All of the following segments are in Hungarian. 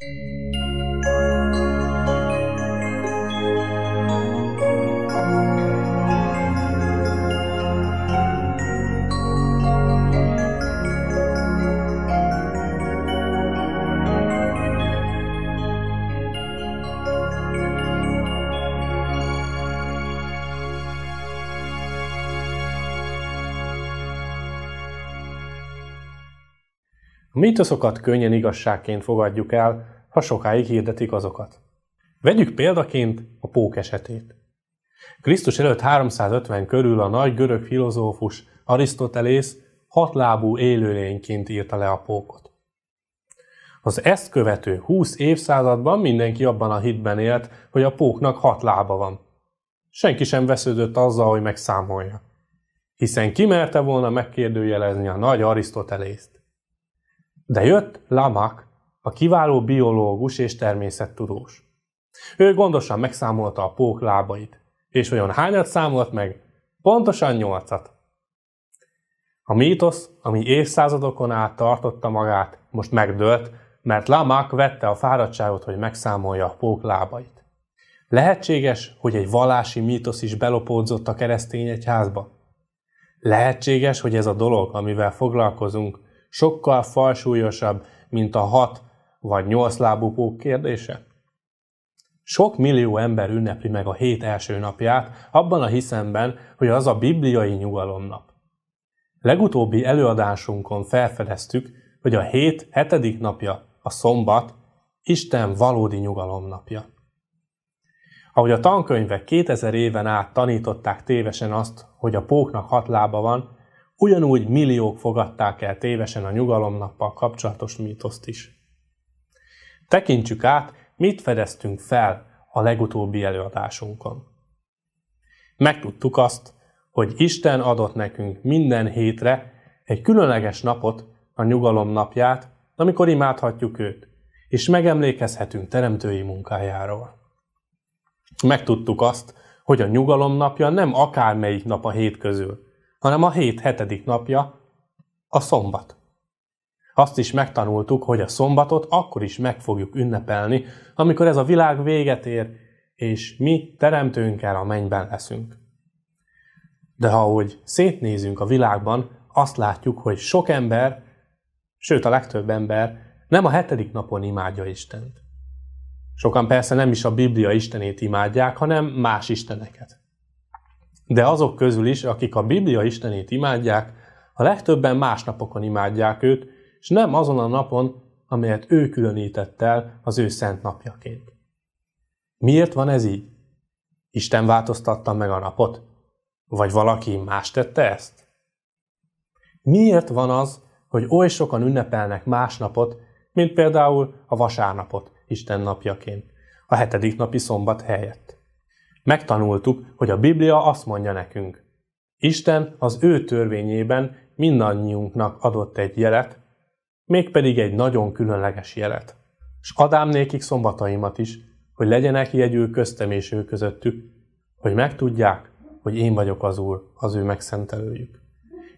Thank you. mítoszokat könnyen igazságként fogadjuk el, ha sokáig hirdetik azokat. Vegyük példaként a pók esetét. Krisztus előtt 350 körül a nagy görög filozófus Arisztotelész hatlábú élőlényként írta le a pókot. Az ezt követő 20 évszázadban mindenki abban a hitben élt, hogy a póknak hat lába van. Senki sem vesződött azzal, hogy megszámolja. Hiszen merte volna megkérdőjelezni a nagy Arisztotelészt. De jött Lamak, a kiváló biológus és természettudós. Ő gondosan megszámolta a pók lábait, és olyan hányat számolt meg? Pontosan nyolcat. A mítosz, ami évszázadokon át tartotta magát, most megdőlt, mert Lamak vette a fáradtságot, hogy megszámolja a pók lábait. Lehetséges, hogy egy valási mítosz is belopódzott a keresztény egyházba? Lehetséges, hogy ez a dolog, amivel foglalkozunk, sokkal falsúlyosabb, mint a hat vagy nyolc lábú pók kérdése? Sok millió ember ünnepli meg a hét első napját, abban a hiszemben, hogy az a bibliai nyugalomnap. Legutóbbi előadásunkon felfedeztük, hogy a hét hetedik napja, a szombat, Isten valódi nyugalomnapja. Ahogy a tankönyvek 2000 éven át tanították tévesen azt, hogy a póknak hat lába van, Ugyanúgy milliók fogadták el tévesen a nyugalomnappal kapcsolatos mítoszt is. Tekintsük át, mit fedeztünk fel a legutóbbi előadásunkon. Megtudtuk azt, hogy Isten adott nekünk minden hétre egy különleges napot, a nyugalom napját, amikor imádhatjuk őt, és megemlékezhetünk teremtői munkájáról. Megtudtuk azt, hogy a nyugalom napja nem akármelyik nap a hét közül, hanem a hét hetedik napja, a szombat. Azt is megtanultuk, hogy a szombatot akkor is meg fogjuk ünnepelni, amikor ez a világ véget ér, és mi teremtőnkkel a mennyben leszünk. De ha ahogy szétnézünk a világban, azt látjuk, hogy sok ember, sőt a legtöbb ember nem a hetedik napon imádja Istent. Sokan persze nem is a Biblia Istenét imádják, hanem más isteneket. De azok közül is, akik a Biblia Istenét imádják, a legtöbben más napokon imádják őt, és nem azon a napon, amelyet ő különített el az ő szent napjaként. Miért van ez így? Isten változtatta meg a napot? Vagy valaki más tette ezt? Miért van az, hogy oly sokan ünnepelnek más napot, mint például a vasárnapot Isten napjaként, a hetedik napi szombat helyett? Megtanultuk, hogy a Biblia azt mondja nekünk. Isten az ő törvényében mindannyiunknak adott egy jelet, mégpedig egy nagyon különleges jelet. S Adám nékik szombataimat is, hogy legyenek jegyő köztem és ő közöttük, hogy megtudják, hogy én vagyok az Úr, az ő megszentelőjük.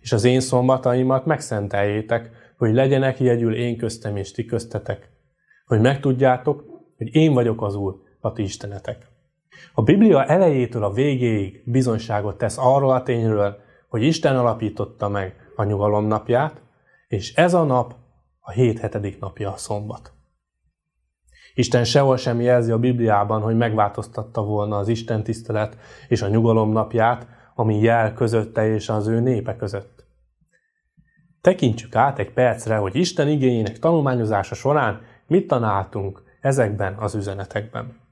És az én szombataimat megszenteljétek, hogy legyenek jegyül én köztem és ti köztetek, hogy megtudjátok, hogy én vagyok az Úr, a ti Istenetek. A Biblia elejétől a végéig bizonyságot tesz arról a tényről, hogy Isten alapította meg a nyugalom napját, és ez a nap a hét hetedik napja a szombat. Isten sehol sem jelzi a Bibliában, hogy megváltoztatta volna az Isten tisztelet és a nyugalom napját, ami jel közötte és az ő népe között. Tekintsük át egy percre, hogy Isten igényének tanulmányozása során mit tanáltunk ezekben az üzenetekben.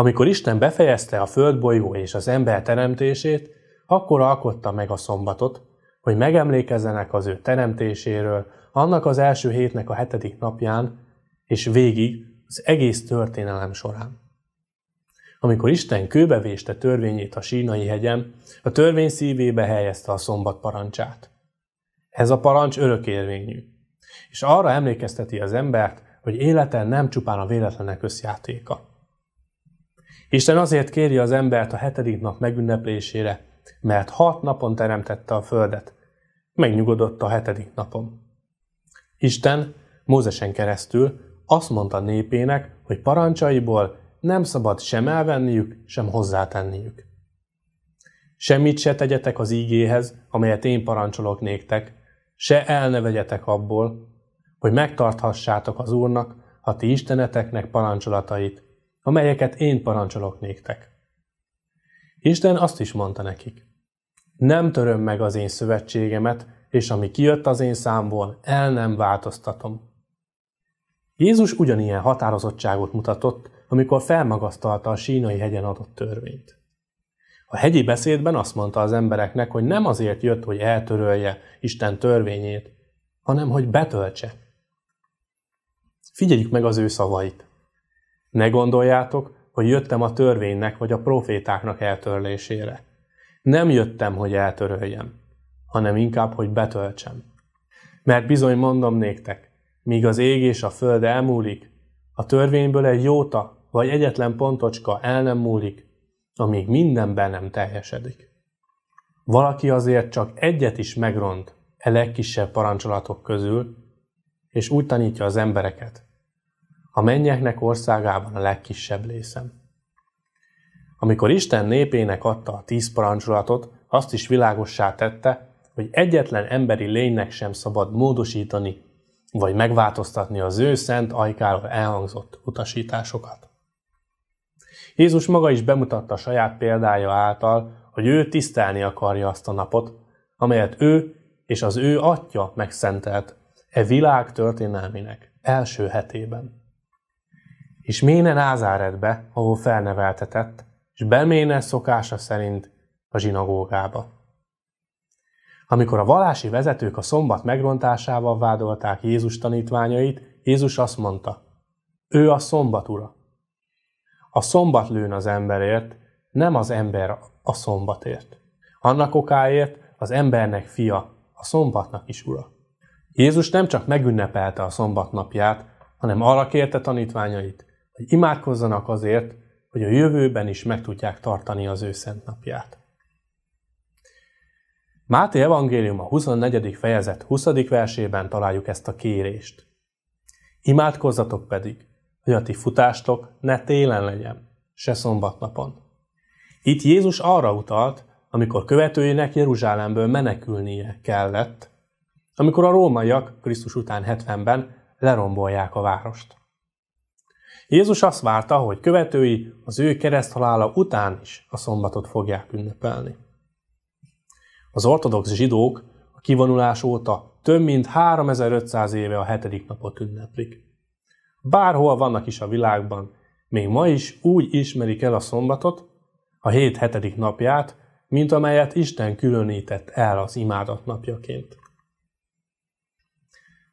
Amikor Isten befejezte a földbolygó és az ember teremtését, akkor alkotta meg a szombatot, hogy megemlékezzenek az ő teremtéséről, annak az első hétnek a hetedik napján, és végig az egész történelem során. Amikor Isten kőbevéste törvényét a sínai hegyen, a törvény szívébe helyezte a szombat parancsát. Ez a parancs örökérvényű, és arra emlékezteti az embert, hogy életen nem csupán a véletlenek összjátéka. Isten azért kéri az embert a hetedik nap megünneplésére, mert hat napon teremtette a földet. Megnyugodott a hetedik napon. Isten Mózesen keresztül azt mondta népének, hogy parancsaiból nem szabad sem elvenniük, sem hozzátenniük. Semmit se tegyetek az ígéhez, amelyet én parancsolok néktek, se el ne vegyetek abból, hogy megtarthassátok az Úrnak, a ti isteneteknek parancsolatait, amelyeket én parancsolok néktek. Isten azt is mondta nekik. Nem töröm meg az én szövetségemet, és ami kijött az én számból, el nem változtatom. Jézus ugyanilyen határozottságot mutatott, amikor felmagasztalta a sínai hegyen adott törvényt. A hegyi beszédben azt mondta az embereknek, hogy nem azért jött, hogy eltörölje Isten törvényét, hanem hogy betöltse. Figyeljük meg az ő szavait. Ne gondoljátok, hogy jöttem a törvénynek vagy a profétáknak eltörlésére. Nem jöttem, hogy eltöröljem, hanem inkább, hogy betöltsem. Mert bizony mondom néktek, míg az ég és a föld elmúlik, a törvényből egy jóta vagy egyetlen pontocska el nem múlik, amíg mindenben nem teljesedik. Valaki azért csak egyet is megront e legkisebb parancsolatok közül, és úgy tanítja az embereket, a mennyeknek országában a legkisebb lészem. Amikor Isten népének adta a tíz parancsolatot, azt is világossá tette, hogy egyetlen emberi lénynek sem szabad módosítani vagy megváltoztatni az ő szent ajkáról elhangzott utasításokat. Jézus maga is bemutatta saját példája által, hogy ő tisztelni akarja azt a napot, amelyet ő és az ő atya megszentelt e világ történelmének első hetében és méne Názáretbe, ahol felneveltetett, és beméne szokása szerint a zsinagógába. Amikor a valási vezetők a szombat megrontásával vádolták Jézus tanítványait, Jézus azt mondta, ő a szombat ura. A szombat lőn az emberért, nem az ember a szombatért. Annak okáért az embernek fia, a szombatnak is ura. Jézus nem csak megünnepelte a szombatnapját, hanem arra kérte tanítványait, hogy imádkozzanak azért, hogy a jövőben is meg tudják tartani az ő szent napját. Máté evangélium a 24. fejezet 20. versében találjuk ezt a kérést. Imádkozzatok pedig, hogy a ti futástok ne télen legyen, se szombatnapon. Itt Jézus arra utalt, amikor követőinek Jeruzsálemből menekülnie kellett, amikor a rómaiak Krisztus után 70-ben lerombolják a várost. Jézus azt várta, hogy követői az ő kereszthalála után is a szombatot fogják ünnepelni. Az ortodox zsidók a kivonulás óta több mint 3500 éve a hetedik napot ünneplik. Bárhol vannak is a világban, még ma is úgy ismerik el a szombatot, a hét hetedik napját, mint amelyet Isten különített el az imádat napjaként.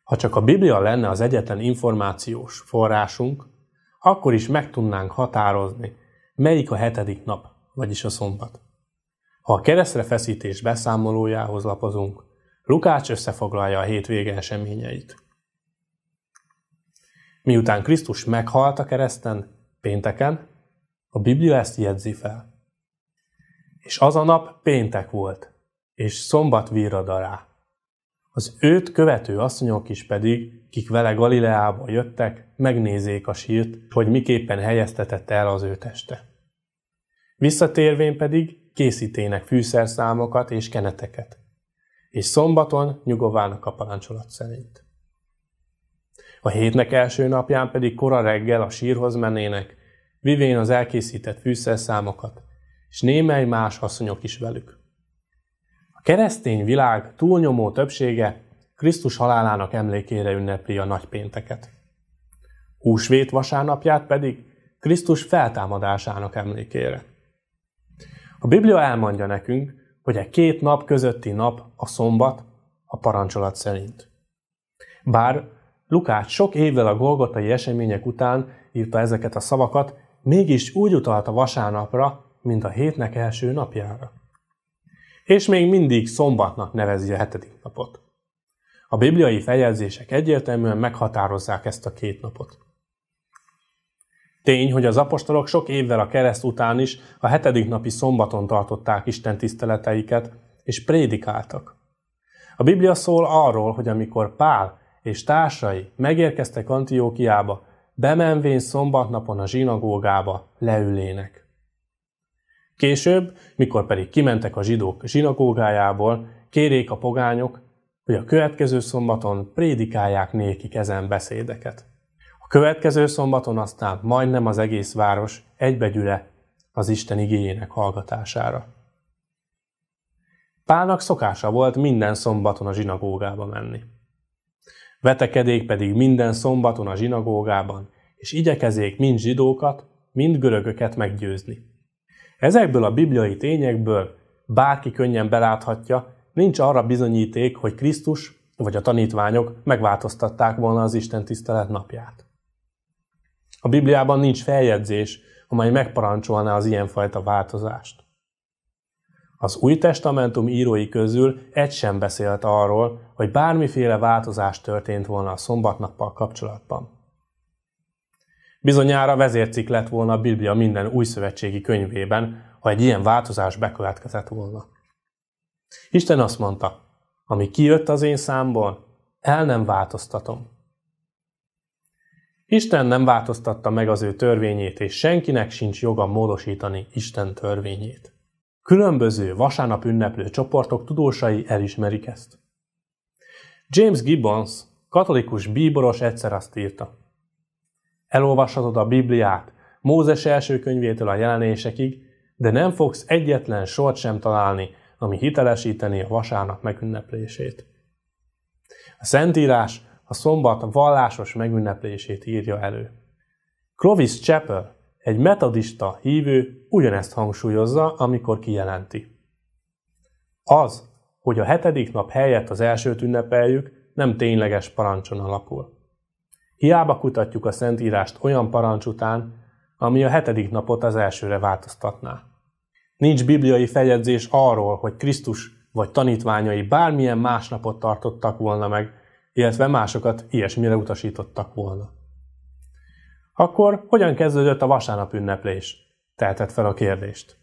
Ha csak a Biblia lenne az egyetlen információs forrásunk, akkor is meg tudnánk határozni, melyik a hetedik nap, vagyis a szombat. Ha a keresztre feszítés beszámolójához lapozunk, Lukács összefoglalja a hétvége eseményeit. Miután Krisztus meghalt a kereszten, pénteken, a Biblia ezt jegyzi fel. És az a nap péntek volt, és szombat víradará. alá. Az őt követő asszonyok is pedig, kik vele Galileába jöttek, megnézék a sírt, hogy miképpen helyeztetett el az ő teste. Visszatérvén pedig készítének fűszerszámokat és keneteket, és szombaton nyugoválnak a parancsolat szerint. A hétnek első napján pedig kora reggel a sírhoz mennének, vivén az elkészített fűszerszámokat, és némely más asszonyok is velük keresztény világ túlnyomó többsége Krisztus halálának emlékére ünnepli a nagypénteket. Húsvét vasárnapját pedig Krisztus feltámadásának emlékére. A Biblia elmondja nekünk, hogy a e két nap közötti nap a szombat a parancsolat szerint. Bár Lukács sok évvel a golgotai események után írta ezeket a szavakat, mégis úgy utalt a vasárnapra, mint a hétnek első napjára és még mindig szombatnak nevezi a hetedik napot. A bibliai feljelzések egyértelműen meghatározzák ezt a két napot. Tény, hogy az apostolok sok évvel a kereszt után is a hetedik napi szombaton tartották Isten tiszteleteiket, és prédikáltak. A Biblia szól arról, hogy amikor Pál és társai megérkeztek Antiókiába, bemenvén szombatnapon a zsinagógába leülének. Később, mikor pedig kimentek a zsidók zsinagógájából, kérék a pogányok, hogy a következő szombaton prédikálják nékik ezen beszédeket. A következő szombaton aztán majdnem az egész város egybegyüle az Isten igényének hallgatására. Pálnak szokása volt minden szombaton a zsinagógába menni. Vetekedék pedig minden szombaton a zsinagógában, és igyekezék mind zsidókat, mind görögöket meggyőzni. Ezekből a bibliai tényekből bárki könnyen beláthatja, nincs arra bizonyíték, hogy Krisztus vagy a tanítványok megváltoztatták volna az Isten tisztelet napját. A Bibliában nincs feljegyzés, amely megparancsolná az ilyenfajta változást. Az Új Testamentum írói közül egy sem beszélt arról, hogy bármiféle változás történt volna a szombatnappal kapcsolatban. Bizonyára vezércik lett volna a Biblia minden új szövetségi könyvében, ha egy ilyen változás bekövetkezett volna. Isten azt mondta, ami kijött az én számból, el nem változtatom. Isten nem változtatta meg az ő törvényét, és senkinek sincs joga módosítani Isten törvényét. Különböző vasárnap ünneplő csoportok tudósai elismerik ezt. James Gibbons, katolikus bíboros egyszer azt írta, Elolvashatod a Bibliát, Mózes első könyvétől a jelenésekig, de nem fogsz egyetlen sort sem találni, ami hitelesíteni a vasárnap megünneplését. A Szentírás a szombat vallásos megünneplését írja elő. Clovis Chapel, egy metodista hívő ugyanezt hangsúlyozza, amikor kijelenti. Az, hogy a hetedik nap helyett az elsőt ünnepeljük, nem tényleges parancson alapul. Hiába kutatjuk a Szentírást olyan parancs után, ami a hetedik napot az elsőre változtatná. Nincs bibliai feljegyzés arról, hogy Krisztus vagy tanítványai bármilyen más napot tartottak volna meg, illetve másokat ilyesmire utasítottak volna. Akkor hogyan kezdődött a vasárnap ünneplés? Teltett fel a kérdést.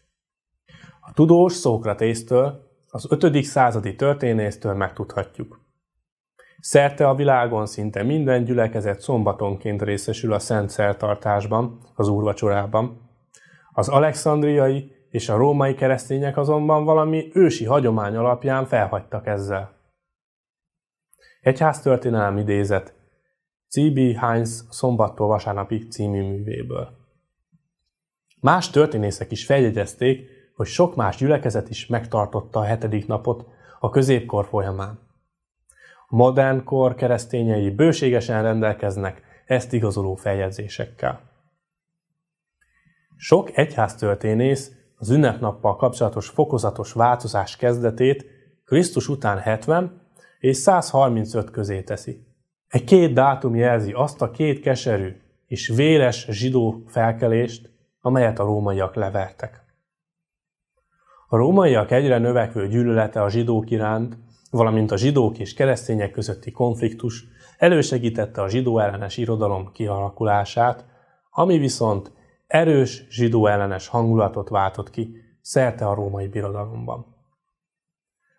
A tudós Szókratésztől, az 5. századi történésztől megtudhatjuk. Szerte a világon szinte minden gyülekezet szombatonként részesül a szent szertartásban, az úrvacsorában. Az alexandriai és a római keresztények azonban valami ősi hagyomány alapján felhagytak ezzel. Egyháztörténelem idézet C.B. Heinz Szombattól Vasárnapig című művéből. Más történészek is feljegyezték, hogy sok más gyülekezet is megtartotta a hetedik napot a középkor folyamán. Modern kor keresztényei bőségesen rendelkeznek ezt igazoló feljegyzésekkel. Sok egyháztörténész az ünnepnappal kapcsolatos fokozatos változás kezdetét Krisztus után 70 és 135 közé teszi. E két dátum jelzi azt a két keserű és véres zsidó felkelést, amelyet a rómaiak levertek. A rómaiak egyre növekvő gyűlölete a zsidók iránt valamint a zsidók és keresztények közötti konfliktus elősegítette a zsidó ellenes irodalom kialakulását, ami viszont erős zsidó ellenes hangulatot váltott ki szerte a római birodalomban.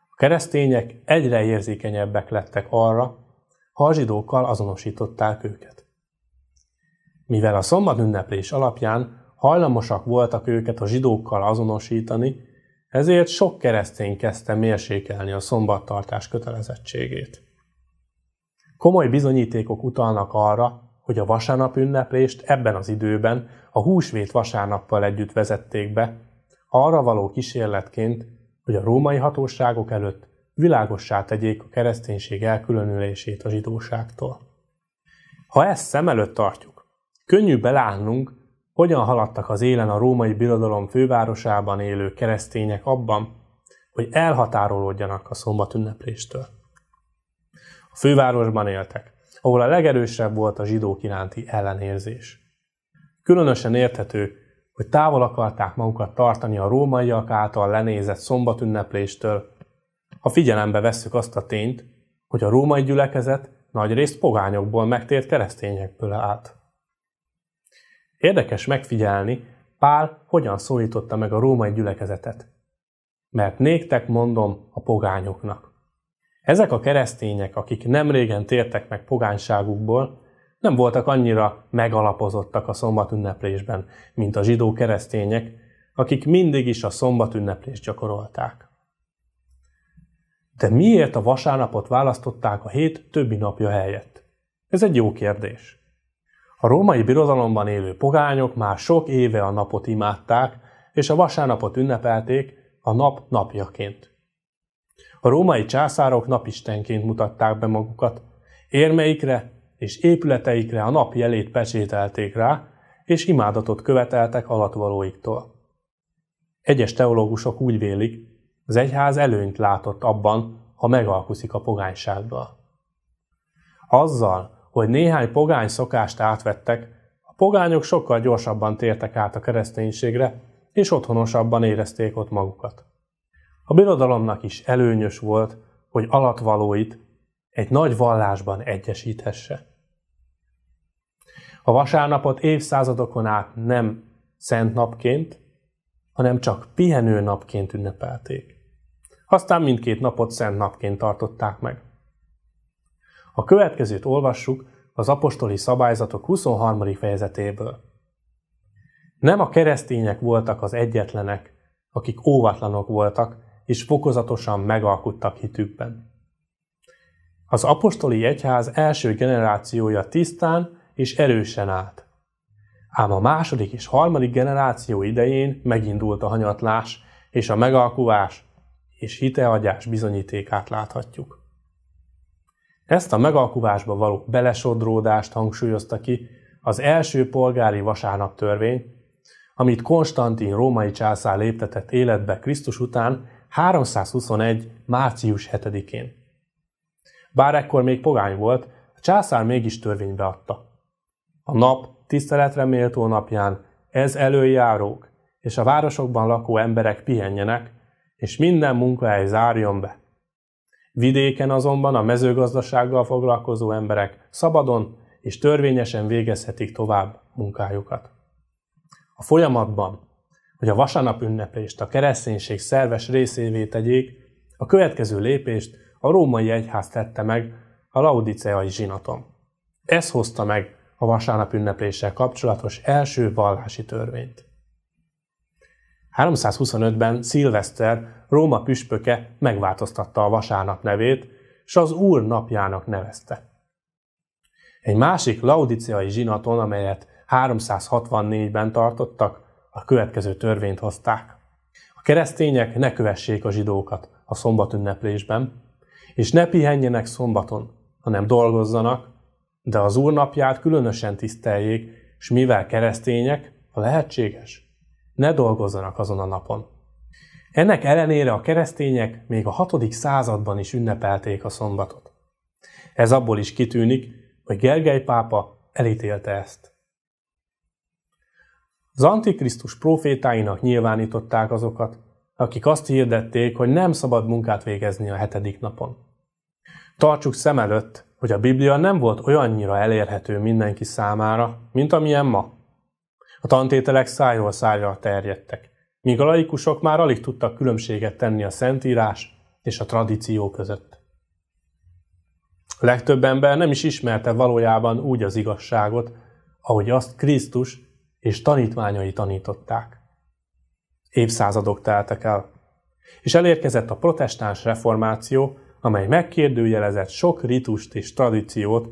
A keresztények egyre érzékenyebbek lettek arra, ha a zsidókkal azonosították őket. Mivel a szombat ünneplés alapján hajlamosak voltak őket a zsidókkal azonosítani, ezért sok keresztény kezdte mérsékelni a szombattartás kötelezettségét. Komoly bizonyítékok utalnak arra, hogy a vasárnap ünneplést ebben az időben a húsvét vasárnappal együtt vezették be, arra való kísérletként, hogy a római hatóságok előtt világossá tegyék a kereszténység elkülönülését a zsidóságtól. Ha ezt szem előtt tartjuk, könnyű belátnunk, hogyan haladtak az élen a római birodalom fővárosában élő keresztények abban, hogy elhatárolódjanak a szombatünnepléstől. A fővárosban éltek, ahol a legerősebb volt a zsidók iránti ellenérzés. Különösen érthető, hogy távol akarták magukat tartani a rómaiak által lenézett szombatünnepléstől, ha figyelembe vesszük azt a tényt, hogy a római gyülekezet nagyrészt pogányokból megtért keresztényekből állt. Érdekes megfigyelni, Pál hogyan szólította meg a római gyülekezetet. Mert néktek mondom a pogányoknak. Ezek a keresztények, akik nem régen tértek meg pogányságukból, nem voltak annyira megalapozottak a szombatünneplésben, mint a zsidó keresztények, akik mindig is a szombatünneplést gyakorolták. De miért a vasárnapot választották a hét többi napja helyett? Ez egy jó kérdés. A római birodalomban élő pogányok már sok éve a napot imádták, és a vasárnapot ünnepelték a nap napjaként. A római császárok napistenként mutatták be magukat, érmeikre és épületeikre a nap jelét pecsételték rá, és imádatot követeltek alatvalóiktól. Egyes teológusok úgy vélik, az egyház előnyt látott abban, ha megalkuszik a pogánysággal. Azzal, hogy néhány pogány szokást átvettek, a pogányok sokkal gyorsabban tértek át a kereszténységre, és otthonosabban érezték ott magukat. A birodalomnak is előnyös volt, hogy alatvalóit egy nagy vallásban egyesíthesse. A vasárnapot évszázadokon át nem szent napként, hanem csak pihenő napként ünnepelték. Aztán mindkét napot szent napként tartották meg. A következőt olvassuk az apostoli szabályzatok 23. fejezetéből. Nem a keresztények voltak az egyetlenek, akik óvatlanok voltak, és fokozatosan megalkuttak hitükben. Az apostoli egyház első generációja tisztán és erősen állt. Ám a második és harmadik generáció idején megindult a hanyatlás és a megalkuvás és hiteadás bizonyítékát láthatjuk. Ezt a megalkuvásba való belesodródást hangsúlyozta ki az első polgári vasárnap törvény, amit Konstantin római császár léptetett életbe Krisztus után 321. március 7-én. Bár ekkor még pogány volt, a császár mégis törvénybe adta. A nap tiszteletre méltó napján ez előjárók és a városokban lakó emberek pihenjenek, és minden munkahely zárjon be. Vidéken azonban a mezőgazdasággal foglalkozó emberek szabadon és törvényesen végezhetik tovább munkájukat. A folyamatban, hogy a vasárnap ünneplést a kereszténység szerves részévé tegyék, a következő lépést a római egyház tette meg a laudiceai zsinaton. Ez hozta meg a vasárnap ünnepléssel kapcsolatos első vallási törvényt. 325-ben Szilveszter, Róma püspöke megváltoztatta a vasárnap nevét, és az Úr napjának nevezte. Egy másik laudiciai zsinaton, amelyet 364-ben tartottak, a következő törvényt hozták. A keresztények ne kövessék a zsidókat a ünneplésben, és ne pihenjenek szombaton, hanem dolgozzanak, de az Úr napját különösen tiszteljék, és mivel keresztények, ha lehetséges, ne dolgozzanak azon a napon. Ennek ellenére a keresztények még a 6. században is ünnepelték a szombatot. Ez abból is kitűnik, hogy Gergely pápa elítélte ezt. Az antikrisztus profétáinak nyilvánították azokat, akik azt hirdették, hogy nem szabad munkát végezni a hetedik napon. Tartsuk szem előtt, hogy a Biblia nem volt olyannyira elérhető mindenki számára, mint amilyen ma. A tantételek szájról szájra terjedtek, míg a laikusok már alig tudtak különbséget tenni a szentírás és a tradíció között. A legtöbb ember nem is ismerte valójában úgy az igazságot, ahogy azt Krisztus és tanítványai tanították. Évszázadok teltek el, és elérkezett a protestáns reformáció, amely megkérdőjelezett sok ritust és tradíciót,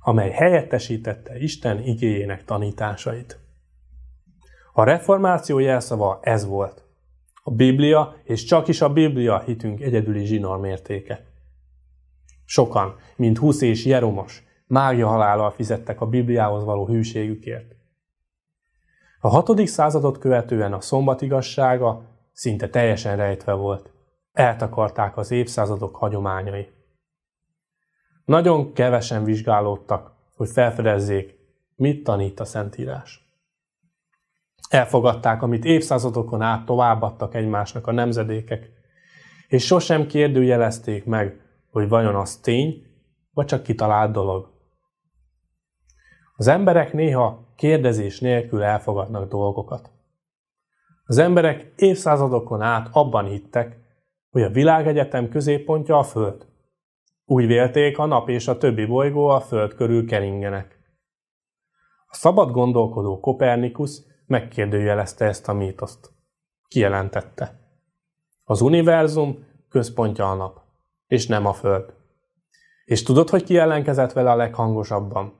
amely helyettesítette Isten igéjének tanításait. A reformáció jelszava ez volt. A Biblia, és csak is a Biblia hitünk egyedüli mértéke. Sokan, mint Husz és Jeromos, mágia halállal fizettek a Bibliához való hűségükért. A hatodik századot követően a szombat igazsága szinte teljesen rejtve volt. Eltakarták az évszázadok hagyományai. Nagyon kevesen vizsgálódtak, hogy felfedezzék, mit tanít a Szentírás elfogadták, amit évszázadokon át továbbadtak egymásnak a nemzedékek, és sosem kérdőjelezték meg, hogy vajon az tény, vagy csak kitalált dolog. Az emberek néha kérdezés nélkül elfogadnak dolgokat. Az emberek évszázadokon át abban hittek, hogy a világegyetem középpontja a Föld. Úgy vélték, a nap és a többi bolygó a Föld körül keringenek. A szabad gondolkodó Kopernikus megkérdőjelezte ezt a mítoszt. Kijelentette. Az univerzum központja a nap, és nem a Föld. És tudod, hogy ki ellenkezett vele a leghangosabban?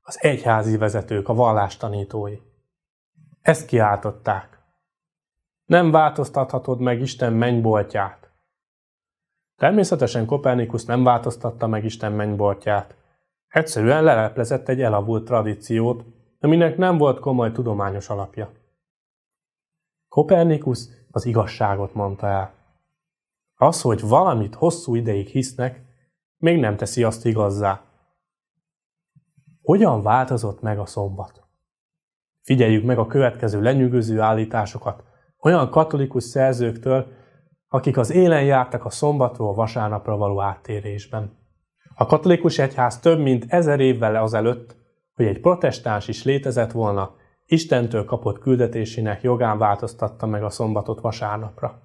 Az egyházi vezetők, a vallástanítói. Ezt kiáltották. Nem változtathatod meg Isten mennyboltját. Természetesen Kopernikus nem változtatta meg Isten mennyboltját. Egyszerűen leleplezett egy elavult tradíciót, aminek nem volt komoly tudományos alapja. Kopernikus az igazságot mondta el. Az, hogy valamit hosszú ideig hisznek, még nem teszi azt igazzá. Hogyan változott meg a szombat? Figyeljük meg a következő lenyűgöző állításokat olyan katolikus szerzőktől, akik az élen jártak a szombatról vasárnapra való áttérésben. A katolikus egyház több mint ezer évvel azelőtt hogy egy protestáns is létezett volna, Istentől kapott küldetésének jogán változtatta meg a szombatot vasárnapra.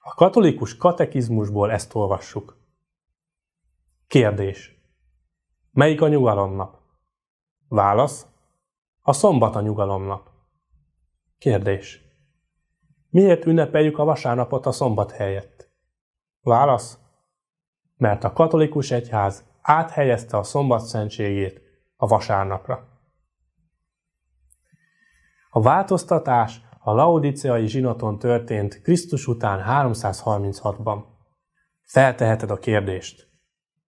A katolikus katekizmusból ezt olvassuk. Kérdés. Melyik a nyugalomnap? Válasz. A szombat a nyugalomnap. Kérdés. Miért ünnepeljük a vasárnapot a szombat helyett? Válasz. Mert a katolikus egyház áthelyezte a szombat szentségét a vasárnapra. A változtatás a laodiceai zsinaton történt Krisztus után 336-ban. Felteheted a kérdést.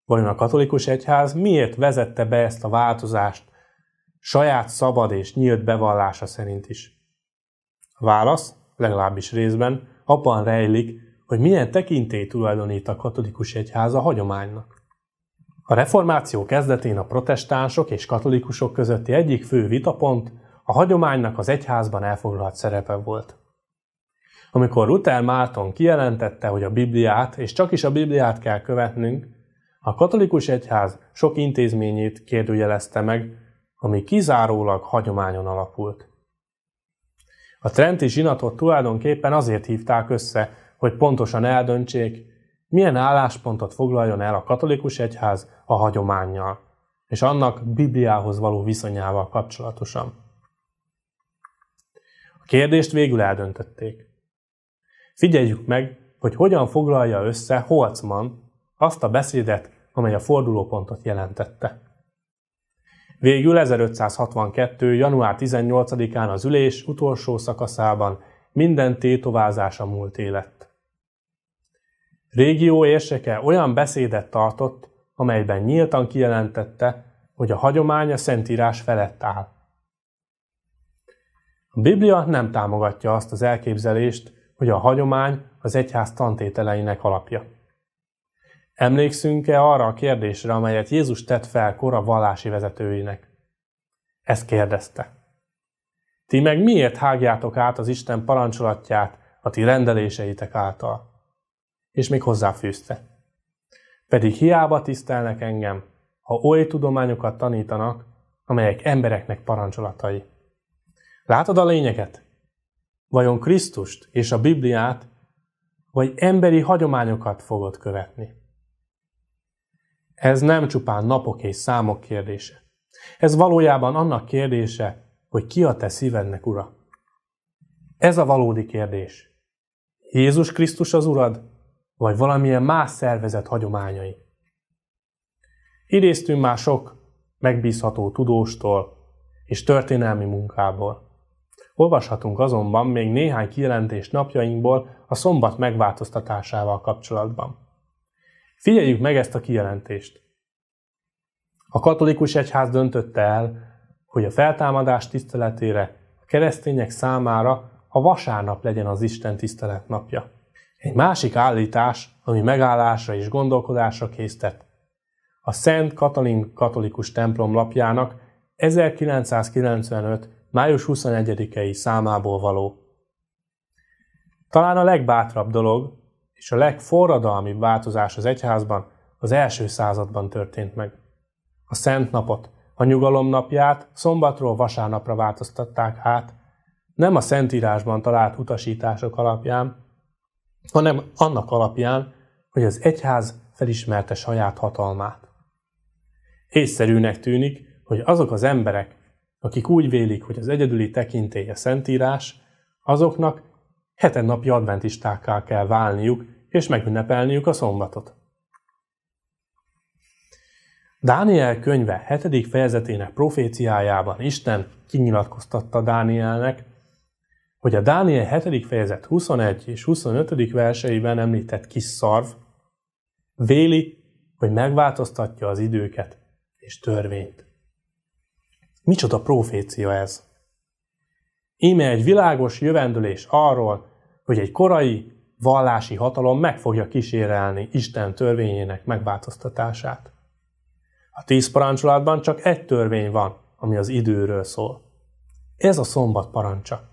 Vajon a katolikus egyház miért vezette be ezt a változást saját szabad és nyílt bevallása szerint is? A válasz, legalábbis részben, abban rejlik, hogy milyen tekintély tulajdonít a katolikus egyház a hagyománynak. A reformáció kezdetén a protestánsok és katolikusok közötti egyik fő vitapont a hagyománynak az egyházban elfoglalt szerepe volt. Amikor Luther Márton kijelentette, hogy a Bibliát, és csak is a Bibliát kell követnünk, a katolikus egyház sok intézményét kérdőjelezte meg, ami kizárólag hagyományon alapult. A Trenti zsinatot tulajdonképpen azért hívták össze, hogy pontosan eldöntsék, milyen álláspontot foglaljon el a katolikus egyház a hagyományjal, és annak Bibliához való viszonyával kapcsolatosan. A kérdést végül eldöntötték. Figyeljük meg, hogy hogyan foglalja össze Holzmann azt a beszédet, amely a fordulópontot jelentette. Végül 1562. január 18-án az ülés utolsó szakaszában minden tétovázás a múlt élet. Régió érseke olyan beszédet tartott, amelyben nyíltan kijelentette, hogy a hagyomány a Szentírás felett áll. A Biblia nem támogatja azt az elképzelést, hogy a hagyomány az egyház tantételeinek alapja. Emlékszünk-e arra a kérdésre, amelyet Jézus tett fel kora vallási vezetőinek? Ezt kérdezte. Ti meg miért hágjátok át az Isten parancsolatját a ti rendeléseitek által? és még hozzáfűzte. Pedig hiába tisztelnek engem, ha oly tudományokat tanítanak, amelyek embereknek parancsolatai. Látod a lényeget? Vajon Krisztust és a Bibliát, vagy emberi hagyományokat fogod követni? Ez nem csupán napok és számok kérdése. Ez valójában annak kérdése, hogy ki a te szívednek ura. Ez a valódi kérdés. Jézus Krisztus az urad, vagy valamilyen más szervezet hagyományai. Idéztünk már sok megbízható tudóstól és történelmi munkából. Olvashatunk azonban még néhány kijelentést napjainkból a szombat megváltoztatásával kapcsolatban. Figyeljük meg ezt a kijelentést. A katolikus egyház döntötte el, hogy a feltámadás tiszteletére a keresztények számára a vasárnap legyen az Isten tisztelet napja. Egy másik állítás, ami megállásra és gondolkodásra késztet. A Szent Katalin katolikus templom lapjának 1995. május 21-i számából való. Talán a legbátrabb dolog, és a legforradalmibb változás az egyházban az első században történt meg. A szent napot, a nyugalom napját szombatról vasárnapra változtatták át, nem a szentírásban talált utasítások alapján, hanem annak alapján, hogy az egyház felismerte saját hatalmát. Észszerűnek tűnik, hogy azok az emberek, akik úgy vélik, hogy az egyedüli tekintélye szentírás, azoknak heten napi adventistákká kell válniuk, és megünnepelniük a szombatot. Dániel könyve 7. fejezetének proféciájában Isten kinyilatkoztatta Dánielnek, hogy a Dániel 7. fejezet 21 és 25. verseiben említett kis szarv véli, hogy megváltoztatja az időket és törvényt. Micsoda profécia ez! Íme egy világos jövendülés arról, hogy egy korai vallási hatalom meg fogja kísérelni Isten törvényének megváltoztatását. A tíz parancsolatban csak egy törvény van, ami az időről szól. Ez a szombat parancsa.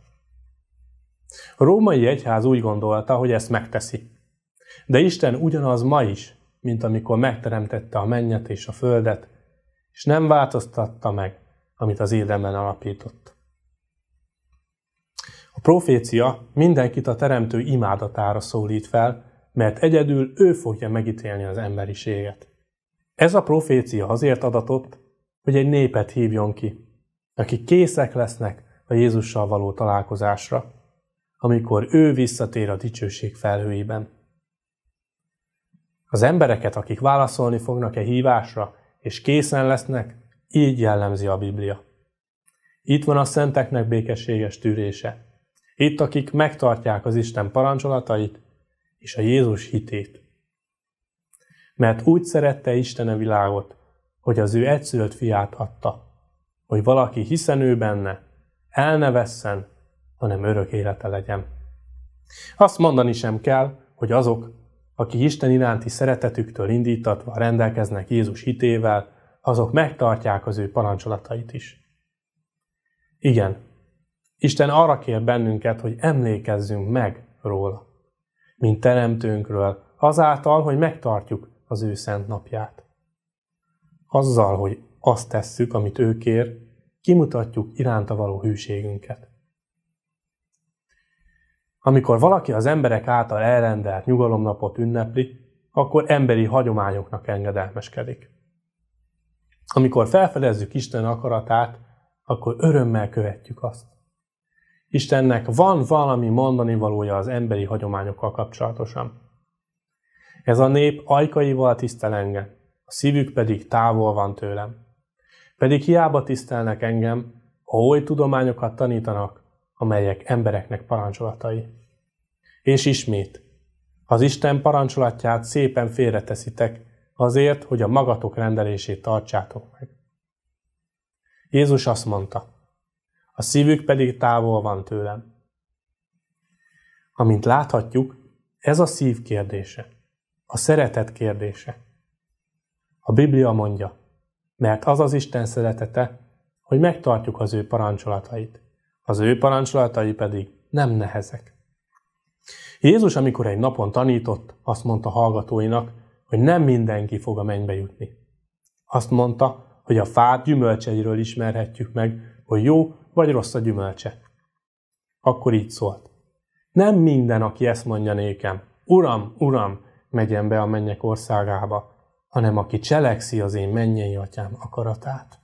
A római egyház úgy gondolta, hogy ezt megteszi. De Isten ugyanaz ma is, mint amikor megteremtette a mennyet és a földet, és nem változtatta meg, amit az Édenben alapított. A profécia mindenkit a teremtő imádatára szólít fel, mert egyedül ő fogja megítélni az emberiséget. Ez a profécia azért adatott, hogy egy népet hívjon ki, akik készek lesznek a Jézussal való találkozásra, amikor ő visszatér a dicsőség felhőiben. Az embereket, akik válaszolni fognak-e hívásra, és készen lesznek, így jellemzi a Biblia. Itt van a szenteknek békességes tűrése. Itt, akik megtartják az Isten parancsolatait és a Jézus hitét. Mert úgy szerette Isten a világot, hogy az ő egyszülött fiát adta, hogy valaki hiszen ő benne, el ne vesszen, hanem örök élete legyen. Azt mondani sem kell, hogy azok, akik Isten iránti szeretetüktől indítatva rendelkeznek Jézus hitével, azok megtartják az ő parancsolatait is. Igen, Isten arra kér bennünket, hogy emlékezzünk meg róla, mint teremtőnkről, azáltal, hogy megtartjuk az ő szent napját. Azzal, hogy azt tesszük, amit ő kér, kimutatjuk iránta való hűségünket. Amikor valaki az emberek által elrendelt nyugalomnapot ünnepli, akkor emberi hagyományoknak engedelmeskedik. Amikor felfedezzük Isten akaratát, akkor örömmel követjük azt. Istennek van valami mondani valója az emberi hagyományokkal kapcsolatosan. Ez a nép ajkaival tisztel engem, a szívük pedig távol van tőlem. Pedig hiába tisztelnek engem, ha oly tudományokat tanítanak, amelyek embereknek parancsolatai. És ismét, az Isten parancsolatját szépen félreteszitek, azért, hogy a magatok rendelését tartsátok meg. Jézus azt mondta, a szívük pedig távol van tőlem. Amint láthatjuk, ez a szív kérdése, a szeretet kérdése. A Biblia mondja, mert az az Isten szeretete, hogy megtartjuk az ő parancsolatait az ő parancsolatai pedig nem nehezek. Jézus, amikor egy napon tanított, azt mondta hallgatóinak, hogy nem mindenki fog a mennybe jutni. Azt mondta, hogy a fát gyümölcseiről ismerhetjük meg, hogy jó vagy rossz a gyümölcse. Akkor így szólt. Nem minden, aki ezt mondja nékem, Uram, Uram, megyen be a mennyek országába, hanem aki cselekszi az én mennyei atyám akaratát.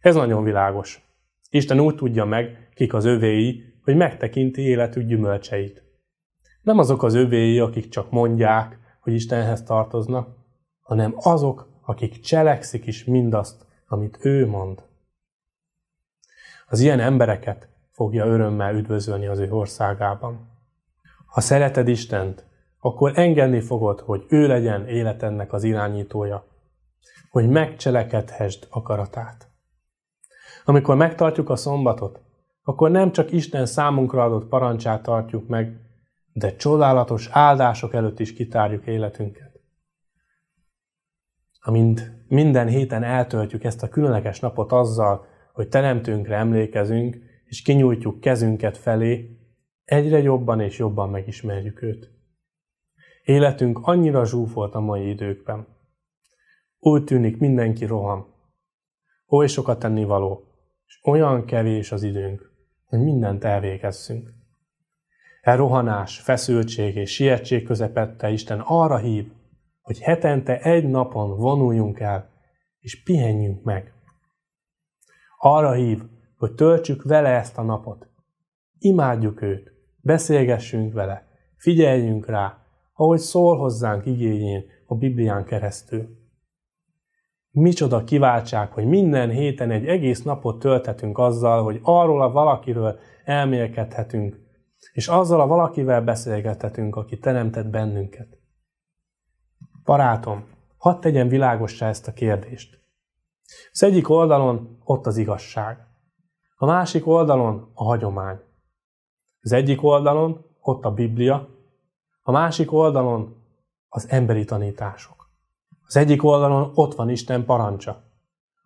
Ez nagyon világos. Isten úgy tudja meg, kik az övéi, hogy megtekinti életük gyümölcseit. Nem azok az övéi, akik csak mondják, hogy Istenhez tartoznak, hanem azok, akik cselekszik is mindazt, amit ő mond. Az ilyen embereket fogja örömmel üdvözölni az ő országában. Ha szereted Istent, akkor engedni fogod, hogy ő legyen életednek az irányítója, hogy megcselekedhesd akaratát. Amikor megtartjuk a szombatot, akkor nem csak Isten számunkra adott parancsát tartjuk meg, de csodálatos áldások előtt is kitárjuk életünket. Amint minden héten eltöltjük ezt a különleges napot azzal, hogy teremtőnkre emlékezünk, és kinyújtjuk kezünket felé, egyre jobban és jobban megismerjük őt. Életünk annyira zsúfolt a mai időkben. Úgy tűnik, mindenki roham. Oly sokat tennivaló, és olyan kevés az időnk hogy mindent elvégezzünk. E rohanás, feszültség és sietség közepette Isten arra hív, hogy hetente egy napon vonuljunk el, és pihenjünk meg. Arra hív, hogy töltsük vele ezt a napot. Imádjuk őt, beszélgessünk vele, figyeljünk rá, ahogy szól hozzánk igényén a Biblián keresztül. Micsoda kiváltság, hogy minden héten egy egész napot töltetünk azzal, hogy arról a valakiről elmélkedhetünk, és azzal a valakivel beszélgethetünk, aki teremtett bennünket. Barátom, hadd tegyen világossá ezt a kérdést. Az egyik oldalon ott az igazság. A másik oldalon a hagyomány. Az egyik oldalon ott a Biblia, a másik oldalon az emberi tanítások. Az egyik oldalon ott van Isten parancsa,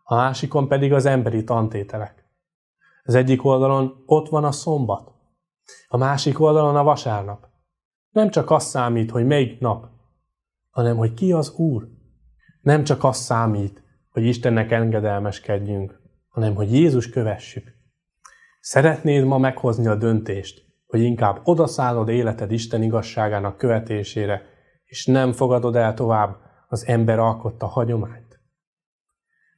a másikon pedig az emberi tantételek. Az egyik oldalon ott van a szombat, a másik oldalon a vasárnap. Nem csak az számít, hogy melyik nap, hanem hogy ki az Úr. Nem csak az számít, hogy Istennek engedelmeskedjünk, hanem hogy Jézus kövessük. Szeretnéd ma meghozni a döntést, hogy inkább odaszállod életed Isten igazságának követésére, és nem fogadod el tovább az ember alkotta hagyományt.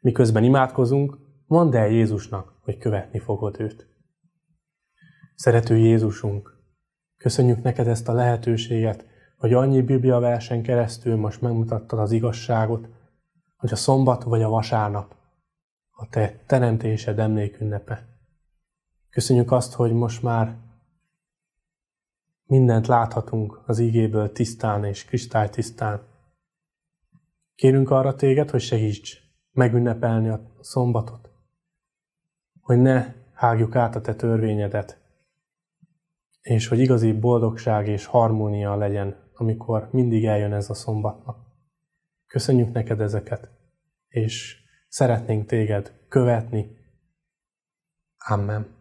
Miközben imádkozunk, mondd el Jézusnak, hogy követni fogod őt. Szerető Jézusunk, köszönjük neked ezt a lehetőséget, hogy annyi bibliaversen keresztül most megmutattad az igazságot, hogy a szombat vagy a vasárnap, a te teremtésed emlékünnepe. Köszönjük azt, hogy most már mindent láthatunk az ígéből tisztán és kristálytisztán. Kérünk arra téged, hogy segíts megünnepelni a szombatot, hogy ne hágjuk át a te törvényedet, és hogy igazi boldogság és harmónia legyen, amikor mindig eljön ez a szombatnak. Köszönjük neked ezeket, és szeretnénk téged követni. Amen.